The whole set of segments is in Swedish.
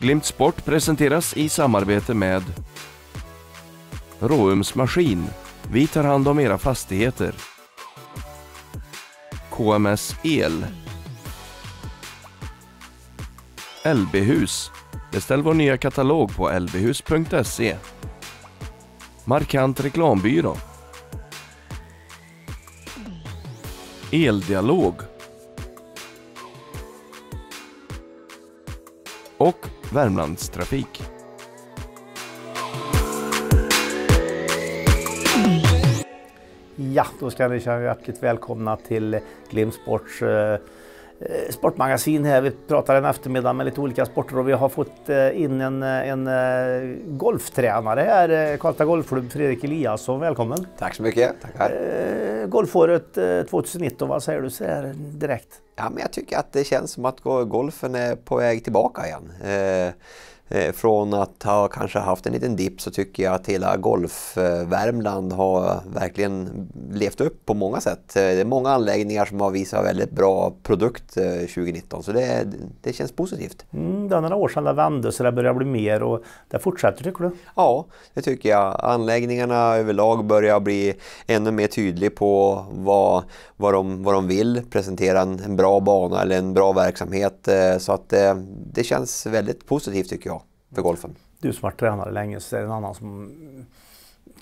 Glimt Sport presenteras i samarbete med Råums Maskin. Vi tar hand om era fastigheter. KMS El. LB-hus. Beställ vår nya katalog på lbhus.se. Markant reklambyrå. Eldialog. Och Värmlandstrafik. Ja, då ska ni känna er hjärtligt välkomna till Glimsports eh, eh, sportmagasin här. Vi pratar en eftermiddag med lite olika sporter och vi har fått eh, in en, eh, en golftränare här, Karlstad Golfklubb, Fredrik Eliasson. Välkommen! Tack så mycket! Tackar. Golfåret 2019, vad säger du så här direkt? Ja, men jag tycker att det känns som att golfen är på väg tillbaka igen. Eh, eh, från att ha kanske haft en liten dipp så tycker jag att hela Golfvärmland har verkligen levt upp på många sätt. Eh, det är många anläggningar som har visat väldigt bra produkt 2019 så det, det känns positivt. Mm, det är några år sedan det vände så det börjar bli mer och det fortsätter tycker du? Ja, det tycker jag. Anläggningarna överlag börjar bli ännu mer tydliga på vad, vad, de, vad de vill, presentera en, en bra bra bana eller en bra verksamhet. Eh, så att eh, det känns väldigt positivt tycker jag för golfen. Du som har varit tränare länge, så är det en annan som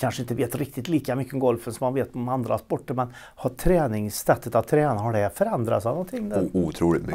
kanske inte vet riktigt lika mycket om golfen som man vet om andra sporter. Men har träningssättet att träna, har det förändrats någonting? Där? Otroligt mycket.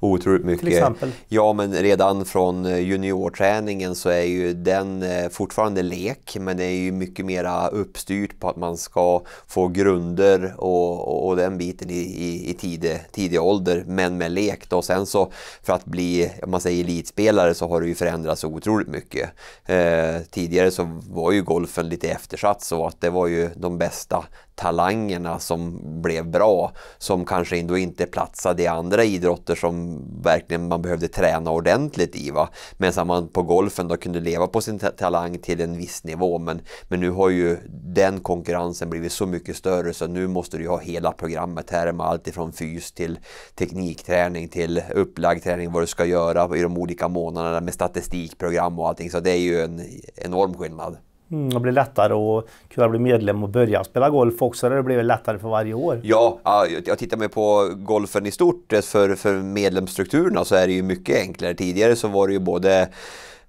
Ja. Otroligt mycket. Till exempel? Ja, men redan från eh, juniorträningen så är ju den eh, fortfarande lek, men det är ju mycket mera uppstyrt på att man ska få grunder och, och den biten i, i, i tidig, tidig ålder, men med lek. Då. Sen så för att bli, om man säger elitspelare, så har det ju förändrats otroligt mycket. Eh, tidigare så var ju golfen lite lite eftersatt så att det var ju de bästa talangerna som blev bra som kanske ändå inte platsade i andra idrotter som verkligen man behövde träna ordentligt i. Va? Medan man på golfen då kunde leva på sin talang till en viss nivå men, men nu har ju den konkurrensen blivit så mycket större så nu måste du ju ha hela programmet här med allt ifrån fys till teknikträning till upplagd träning, vad du ska göra i de olika månaderna med statistikprogram och allting. Så det är ju en enorm skillnad. Mm, det blir lättare att kunna bli medlem och börja spela golf också. Det blir lättare för varje år. Ja, jag tittar mig på golfen i stort. För, för medlemsstrukturerna så är det ju mycket enklare. Tidigare så var det ju både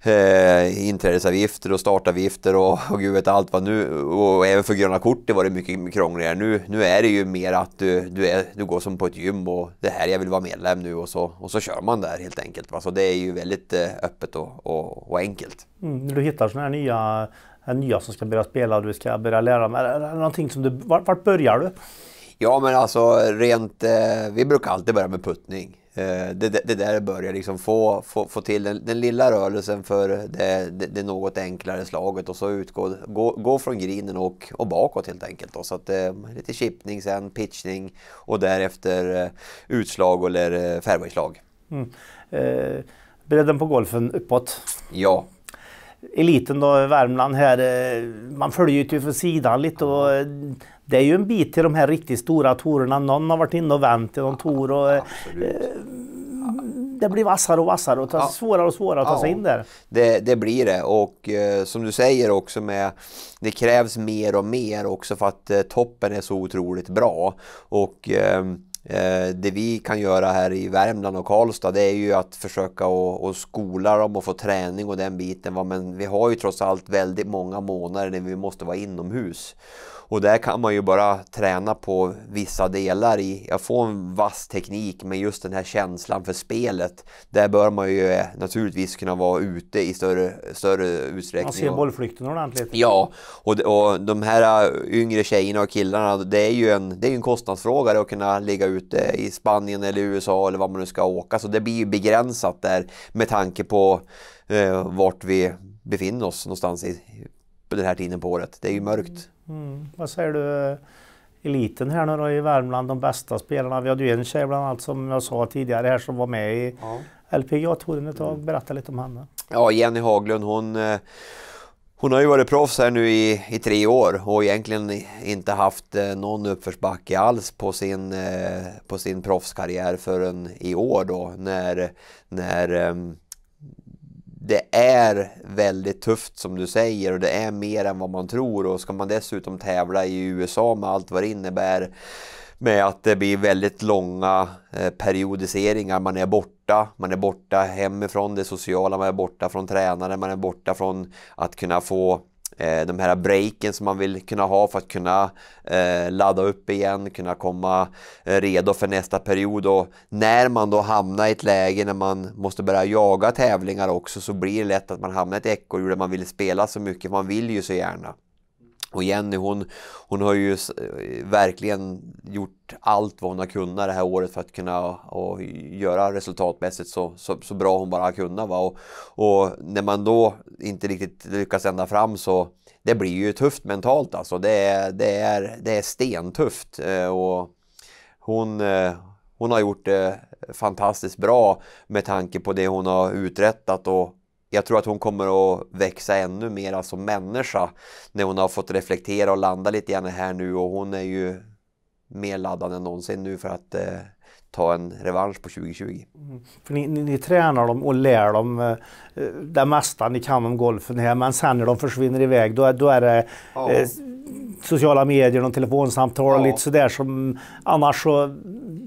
eh, inträdesavgifter och startavgifter och, och gud vet allt vad nu. Och även för gröna kortet var det mycket, krångligare. Nu, nu är det ju mer att du, du, är, du går som på ett gym och det här jag vill vara medlem nu och så, och så kör man där helt enkelt. Va? Så det är ju väldigt eh, öppet och, och, och enkelt. Mm, du hittar sådana här nya nya som ska börja spela och du ska börja lära dem? Eller någonting som du, vart, vart börjar du? Ja men alltså rent, eh, vi brukar alltid börja med puttning. Eh, det, där det börjar liksom få, få, få till den, den lilla rörelsen för det, det, det, något enklare slaget och så utgå, gå, gå från greenen och, och bakåt helt enkelt. Då. Så att, eh, lite chippning sen, pitchning och därefter eh, utslag eller eh, fairwayslag. Mm. Eh, bredden på golfen uppåt? Ja, eliten då, Värmland här, eh, man följer ju till typ sidan lite och eh, det är ju en bit till de här riktigt stora torerna. Någon har varit inne och vänt i någon tor och ja, eh, det blir vassare och vassare och ja. svårare och svårare att ta sig in där. Det, det, blir det och som du säger också med det krävs mer och mer också för att toppen är så otroligt bra och Eh, det vi kan göra här i Värmland och Karlstad det är ju att försöka att skola dem och få träning och den biten. Men vi har ju trots allt väldigt många månader när vi måste vara inomhus. Och där kan man ju bara träna på vissa delar i att få en vass teknik men just den här känslan för spelet. Där bör man ju eh, naturligtvis kunna vara ute i större, större utsträckning. Man ser bollflykten ordentligt. Ja, och, och de här eh, yngre tjejerna och killarna det är ju en, det är en kostnadsfråga att kunna ligga ute i Spanien eller USA eller var man nu ska åka. Så det blir ju begränsat där med tanke på eh, vart vi befinner oss någonstans i, den här tiden på året. Det är ju mörkt. Mm. mm. Vad säger du eh, eliten här nu då i Värmland, de bästa spelarna? Vi hade ju en tjej bland annat som jag sa tidigare här som var med i ja. LPGA-touren ett tag. Mm. Berätta lite om henne. Ja, Jenny Haglund hon eh, hon har ju varit proffs här nu i, i tre år och egentligen inte haft eh, någon uppförsbacke alls på sin, på sin proffskarriär förrän i år då när, när ehm, det är väldigt tufft som du säger och det är mer än vad man tror och ska man dessutom tävla i USA med allt vad det innebär med att det blir väldigt långa eh, periodiseringar. Man är borta, man är borta hemifrån det sociala, man är borta från tränaren, man är borta från att kunna få Eh, de här breaken som man vill kunna ha för att kunna eh, ladda upp igen, kunna komma eh, redo för nästa period. Och när man då hamnar i ett läge när man måste börja jaga tävlingar också så blir det lätt att man hamnar i ett ekorrhjul där man vill spela så mycket, man vill ju så gärna. Och Jenny hon, hon har ju verkligen allt vad hon har kunnat det här året för att kunna och göra resultatmässigt så, så, så bra hon bara har kunnat. Va? Och, och, när man då inte riktigt lyckas ända fram så det blir ju tufft mentalt alltså. Det är, det är, det är stentufft. Eh, och hon, eh, hon har gjort det fantastiskt bra med tanke på det hon har uträttat och jag tror att hon kommer att växa ännu mer som människa när hon har fått reflektera och landa lite grann här nu och hon är ju mer laddad än någonsin nu för att eh, ta en revansch på 2020. Mm. För ni, ni, ni, tränar dem och lär dem eh, eh, det mesta ni kan om golfen här men sen när de försvinner iväg då, då är det ja. eh, sociala medier, och telefonsamtal och lite sådär som annars så...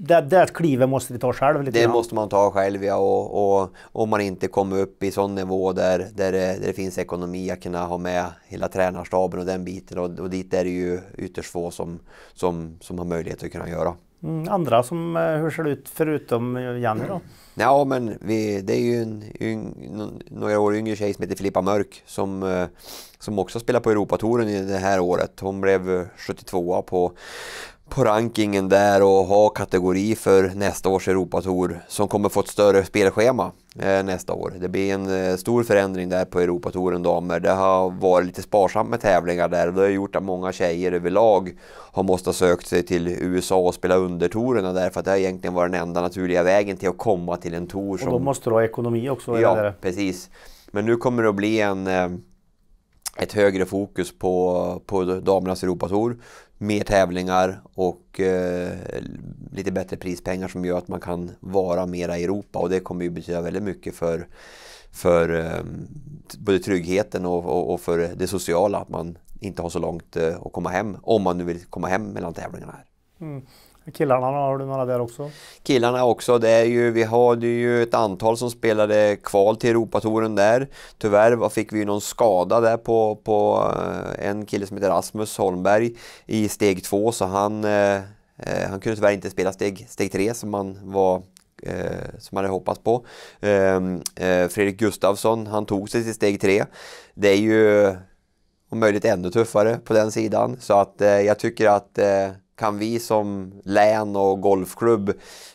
Det, det klivet måste vi ta själv. Lite det grann. måste man ta själv ja och, och om man inte kommer upp i sån nivå där, där, det, där det finns ekonomi att kunna ha med hela tränarstaben och den biten och, och dit är det ju ytterst få som, som, som har möjlighet att kunna göra. Mm, andra som, eh, hur ser det ut förutom eh, Jenny då? Ja men vi, det är ju en, en, några år yngre tjej som heter Filippa Mörk som, eh, som också spelar på Europatouren det här året. Hon blev 72 på på rankingen där och ha kategori för nästa års Europatour som kommer få ett större spelschema eh, nästa år. Det blir en eh, stor förändring där på Europatouren damer. Det har varit lite sparsamt med tävlingar där och det har gjort att många tjejer överlag har måste ha sökt sig till USA och spela undertourerna därför att det har egentligen varit den enda naturliga vägen till att komma till en tour. Och då måste du ha ekonomi också? Ja, eller? precis. Men nu kommer det att bli en eh, ett högre fokus på, på damernas Europatour mer tävlingar och eh, lite bättre prispengar som gör att man kan vara mera i Europa och det kommer ju betyda väldigt mycket för, för eh, både tryggheten och, och, och, för det sociala att man inte har så långt eh, att komma hem om man nu vill komma hem mellan tävlingarna. här. Mm. Killarna har du några där också? Killarna också. Det är ju, vi hade ju ett antal som spelade kval till Europatouren där. Tyvärr fick vi någon skada där på, på eh, en kille som heter Rasmus Holmberg i steg två så han, eh, eh, han kunde tyvärr inte spela steg, steg tre som man var eh, som hade hoppats på. Ehm, eh, Fredrik Gustafsson, han tog sig till steg tre. Det är ju om möjligt ännu tuffare på den sidan. Så att jag tycker att kan vi som län och golfklubb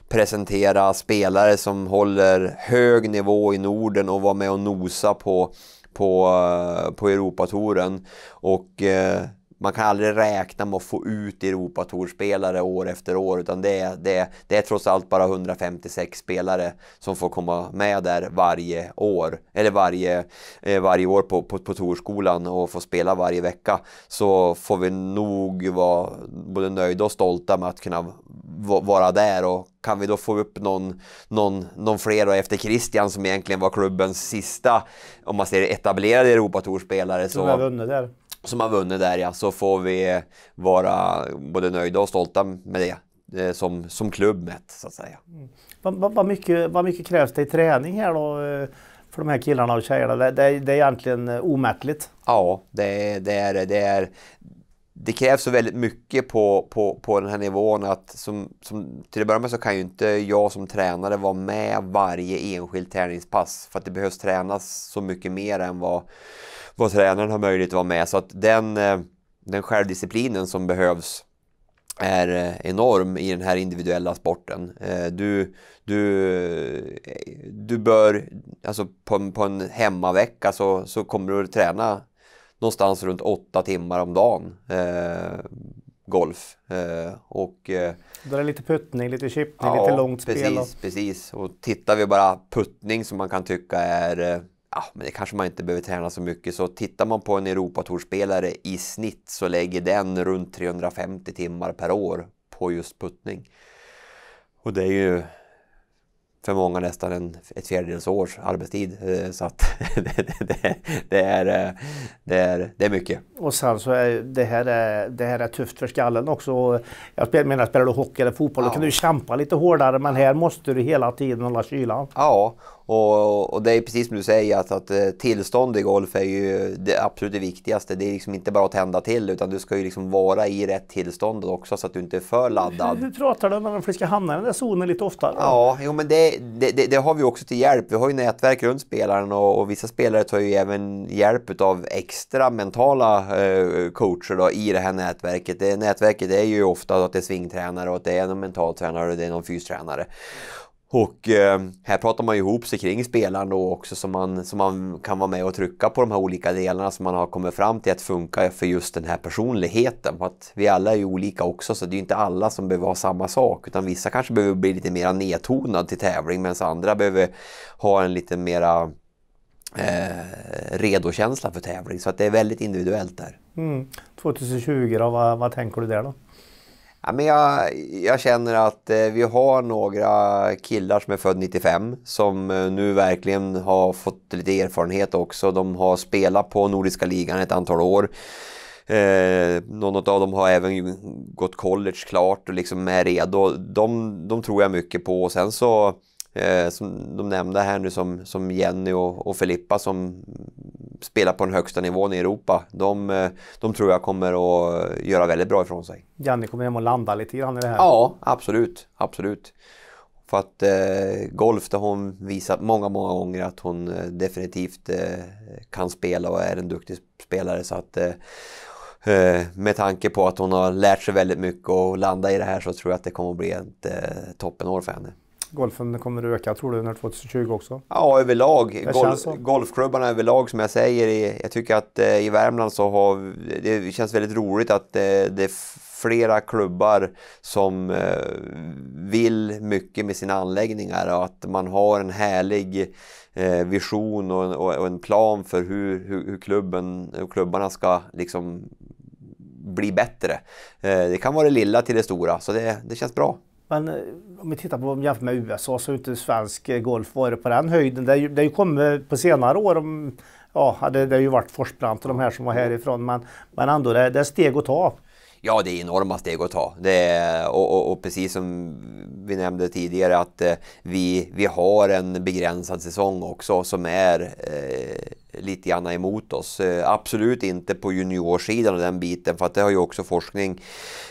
presentera spelare som håller hög nivå i Norden och vara med och nosa på på, eh, på Europatouren. Och eh, man kan aldrig räkna med att få ut Europatorspelare år efter år utan det är, det, är, det är trots allt bara 156 spelare som får komma med där varje år. Eller varje, eh, varje år på, på, på Torskolan och få spela varje vecka. Så får vi nog vara både nöjda och stolta med att kunna vara där och kan vi då få upp någon, någon, någon fler då efter Christian som egentligen var klubbens sista, om man ser etablerade Europatorspelare. Som har vunnit där som har vunnit där ja, så får vi vara både nöjda och stolta med det eh, som, som klubb mätt så att säga. Mm. Vad, vad, mycket, vad mycket krävs det i träning här då eh, för de här killarna och tjejerna? Det, det, det är egentligen eh, omättligt. Ja, det, det, är, det är det krävs så väldigt mycket på, på, på den här nivån att som, som, till att börja med så kan ju inte jag som tränare vara med varje enskilt träningspass för att det behövs tränas så mycket mer än vad vad tränaren har möjlighet att vara med. Så att den, eh, den självdisciplinen som behövs är eh, enorm i den här individuella sporten. Eh, du, du, du bör, alltså på en, på en hemmavecka så, så kommer du att träna någonstans runt åtta timmar om dagen golf. Eh, och, eh, Då är det lite puttning, lite chippning, ja, lite långt spel. och... precis. Och tittar vi bara puttning som man kan tycka är ja, men det kanske man inte behöver träna så mycket. Så tittar man på en Europatorspelare i snitt så lägger den runt 350 timmar per år på just puttning. Och det är ju för många nästan en, ett fjärdedels års arbetstid. Eh, så att det, det, det, är, eh, det, är, det är mycket. Och sen så är det här, det här är tufft för skallen också. Jag spelar, menar, spelar du hockey eller fotboll ja. då kan du kämpa lite hårdare men här måste du hela tiden hålla kylan. Ja, och, och, det är precis som du säger att, att eh, tillstånd i golf är ju det absolut viktigaste. Det är liksom inte bara att tända till utan du ska ju liksom vara i rätt tillstånd också så att du inte är för laddad. Hur, hur pratar du med dem för att ska hamna i den där zonen lite oftare? Ja, jo, men det, det, det, det, har vi också till hjälp. Vi har ju nätverk runt spelaren och, och vissa spelare tar ju även hjälp av extra mentala eh, coacher då, i det här nätverket. Det, nätverket är ju ofta att det är svingtränare och att det är någon mentaltränare och det är någon fystränare. Och eh, här pratar man ihop sig kring spelaren då också så man, så man kan vara med och trycka på de här olika delarna som man har kommit fram till att funka för just den här personligheten. För att vi alla är ju olika också så det är inte alla som behöver ha samma sak utan vissa kanske behöver bli lite mer nedtonad till tävling medan andra behöver ha en lite mera eh, redokänsla för tävling. Så att det är väldigt individuellt där. Mm. 2020 då, vad, vad tänker du där då? Ja, men jag, jag känner att eh, vi har några killar som är född 95 som eh, nu verkligen har fått lite erfarenhet också. De har spelat på Nordiska ligan ett antal år. Eh, någon av dem har även gått college klart och liksom är redo. De, de tror jag mycket på. Och sen så eh, som de nämnde här nu som, som Jenny och, och Filippa som spelar på den högsta nivån i Europa. De, eh, de tror jag kommer att göra väldigt bra ifrån sig. Jenny kommer hem och landa lite grann i det här. Ja, absolut. absolut. För att eh, golf, det har hon visat många, många gånger att hon eh, definitivt eh, kan spela och är en duktig spelare. Så att eh, eh med tanke på att hon har lärt sig väldigt mycket och landa i det här så tror jag att det kommer att bli ett toppenår för henne golfen kommer att öka tror du under 2020 också? Ja, överlag. Golf, golfklubbarna överlag som jag säger. Jag tycker att eh, i Värmland så har det känns väldigt roligt att eh, det är flera klubbar som eh, vill mycket med sina anläggningar och att man har en härlig eh, vision och en, och en, plan för hur, hur, hur, klubben, hur klubbarna ska liksom bli bättre. Eh, det kan vara det lilla till det stora, så det, det känns bra. Men eh, om vi tittar på, jämfört med USA så har inte svensk eh, golf varit på den höjden. Det har ju, det ju kommit på senare år, om, ja det, det har ju varit Forsbrant och de här som var mm. härifrån. Men, men ändå, det, det är steg att ta. Ja, det är enorma steg att ta. Är, och, och, och, precis som vi nämnde tidigare att eh, vi, vi har en begränsad säsong också som är eh, lite grann emot oss. Eh, absolut inte på juniorsidan och den biten för att det har ju också forskning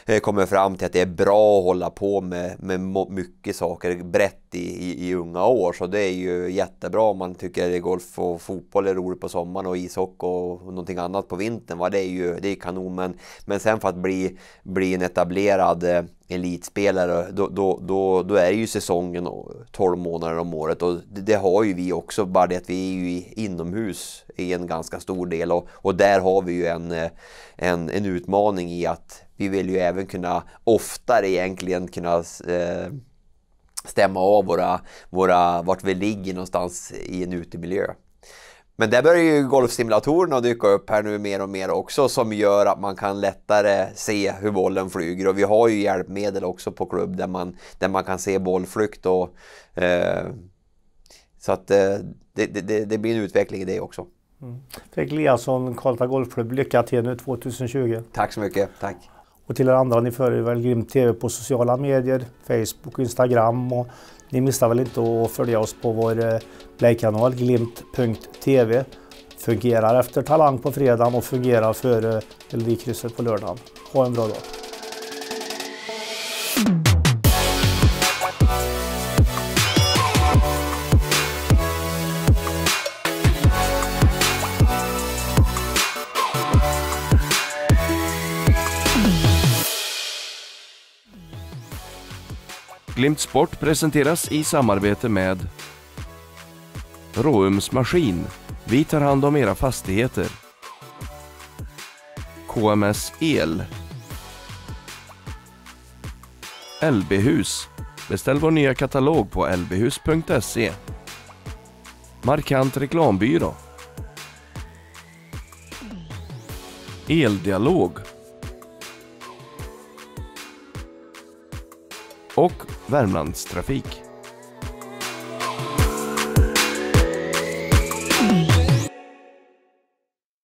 eh, kommit fram till att det är bra att hålla på med, med mycket saker brett i, i, i, unga år. Så det är ju jättebra om man tycker att golf och fotboll är roligt på sommaren och ishockey och någonting annat på vintern. Det är ju det är kanon. Men, men sen för att bli, bli en etablerad eh, elitspelare, då, då, då, då, är ju säsongen 12 månader om året och det, det har ju vi också, bara det att vi är ju inomhus i en ganska stor del och, och där har vi ju en, eh, en, en, utmaning i att vi vill ju även kunna oftare egentligen kunna eh, stämma av våra, våra, vart vi ligger någonstans i en utemiljö. Men där börjar ju golfsimulatorerna dyka upp här nu mer och mer också som gör att man kan lättare se hur bollen flyger och vi har ju hjälpmedel också på klubb där man, där man kan se bollflykt och eh, så att eh, det, det, det, blir en utveckling i det också. Mm. Fredrik Eliasson, Karlstad Golfklubb, lycka till nu 2020! Tack så mycket, tack! Och till er andra, ni följer väl Grim TV på sociala medier, Facebook, Instagram och ni missar väl inte att följa oss på vår eh, Play-kanal glimt.tv. Fungerar efter Talang på fredagen och fungerar före Melodikrysset på lördagen. Ha en bra dag! Glimt Sport presenteras i samarbete med Råums Maskin. Vi tar hand om era fastigheter. KMS El. LB-hus. Beställ vår nya katalog på lbhus.se. Markant reklambyrå. Eldialog Värmlandstrafik.